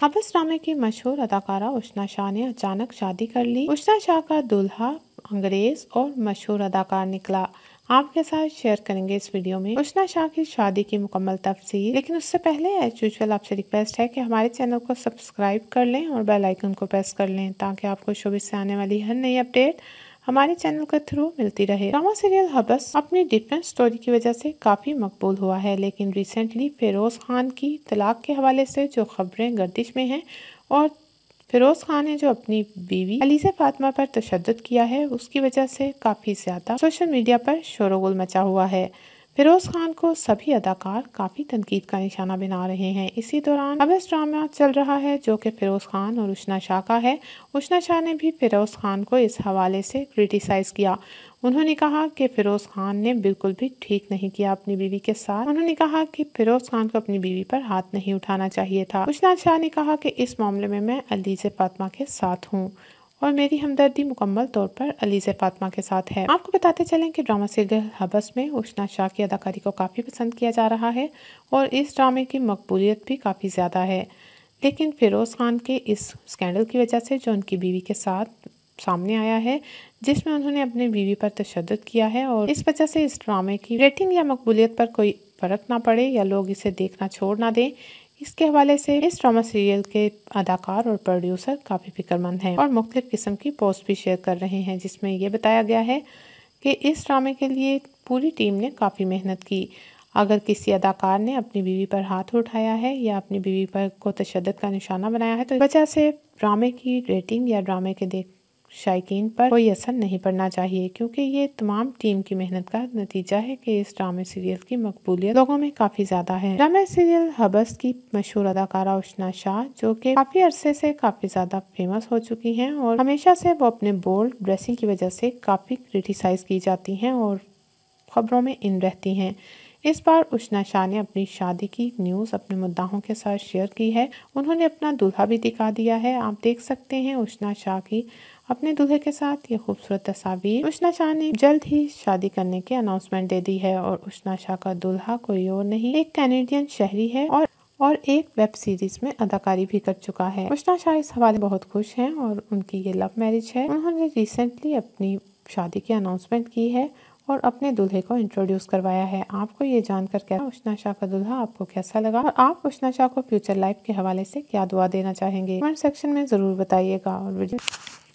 हाफिज नामे की मशहूर अदाकारा उष्णा शाह ने अचानक शादी कर ली उष्णा शाह का दुल्हा अंग्रेज और मशहूर अदाकार निकला आपके साथ शेयर करेंगे इस वीडियो में उष्णा शाह की शादी की मुकम्मल तफसी लेकिन उससे पहले एज यूजल आपसे रिक्वेस्ट है कि हमारे चैनल को सब्सक्राइब कर लें और बेल आइकन को प्रेस कर लें ताकि आपको शोबिस से आने वाली हर नई अपडेट हमारे चैनल के थ्रू मिलती रहे ड्रामा सीरियल हबस अपनी डिफरेंट स्टोरी की वजह से काफी मकबूल हुआ है लेकिन रिसेंटली फिरोज खान की तलाक के हवाले से जो खबरें गर्दिश में हैं और फिरोज खान ने जो अपनी बीवी अलीजा फातमा पर तशद किया है उसकी वजह से काफ़ी ज़्यादा सोशल मीडिया पर शोरगुल मचा हुआ है फिरोज खान को सभी अदाकार काफी तनकीद का निशाना बना रहे हैं इसी दौरान अब इस ड्रामा चल रहा है जो कि फिरोज खान और उष्णा शाह का है उष्णा शाह ने भी फिरोज खान को इस हवाले से क्रिटिसाइज किया उन्होंने कहा कि फिरोज खान ने बिल्कुल भी ठीक नहीं किया अपनी बीवी के साथ उन्होंने कहा कि फिरोज खान को अपनी बीवी पर हाथ नहीं उठाना चाहिए था उष्णा शाह ने कहा कि इस मामले में मैं अलीजे फातमा के साथ हूँ और मेरी हमदर्दी मुकम्मल तौर पर अली से फातमा के साथ है आपको बताते चलें कि ड्रामा सीरियल हबस में उष्णा शाह की अदाकारी को काफ़ी पसंद किया जा रहा है और इस ड्रामे की मकबूलियत भी काफ़ी ज़्यादा है लेकिन फिरोज़ खान के इस स्कैंडल की वजह से जो उनकी बीवी के साथ सामने आया है जिसमें उन्होंने अपने बीवी पर तशद किया है और इस वजह से इस ड्रामे की रेटिंग या मकबूलियत पर कोई फ़र्क ना पड़े या लोग इसे देखना छोड़ ना दें इसके हवाले से इस ड्रामा सीरियल के अदाकार और प्रोड्यूसर काफ़ी फिक्रमंद हैं और मुख्तु किस्म की पोस्ट भी शेयर कर रहे हैं जिसमें यह बताया गया है कि इस ड्रामे के लिए पूरी टीम ने काफ़ी मेहनत की अगर किसी अदाकार ने अपनी बीवी पर हाथ उठाया है या अपनी बीवी पर को तशद का निशाना बनाया है तो वजह से ड्रामे की रेटिंग या ड्रामे के देख शायकीन पर कोई असर नहीं पड़ना चाहिए क्योंकि ये तमाम टीम की मेहनत का नतीजा है कि इस ड्रामे सीरियल की मकबूलियत लोगों में काफ़ी ज़्यादा है ड्रामे सीरियल हबस की मशहूर अदाकारा उष्णा शाह जो कि काफ़ी अरसे से काफ़ी ज़्यादा फेमस हो चुकी हैं और हमेशा से वो अपने बोल्ड ड्रेसिंग की वजह से काफ़ी क्रिटिसाइज़ की जाती हैं और खबरों में इन रहती हैं इस बार उष्णा शाह ने अपनी शादी की न्यूज़ अपने मुद्दाओं के साथ शेयर की है उन्होंने अपना दूल्हा भी दिखा दिया है आप देख सकते हैं उष्णा शाह की अपने दूल्हे के साथ ये खूबसूरत तस्वीर उष्णा शाह ने जल्द ही शादी करने की अनाउंसमेंट दे दी है और उष्णा शाह का दूल्हा कोई और नहीं एक कैनेडियन शहरी है और और एक वेब सीरीज में अदाकारी भी कर चुका है उष्णा शाह इस हवाले बहुत खुश हैं और उनकी ये लव मैरिज है उन्होंने रिसेंटली अपनी शादी की अनाउंसमेंट की है और अपने दूल्हे को इंट्रोड्यूस करवाया है आपको ये जानकर क्या उष्णा शाह का दूल्हा आपको कैसा लगा और आप उष्णा शाह को फ्यूचर लाइफ के हवाले से क्या दुआ देना चाहेंगे कमेंट सेक्शन में जरूर बताइएगा और वीडियो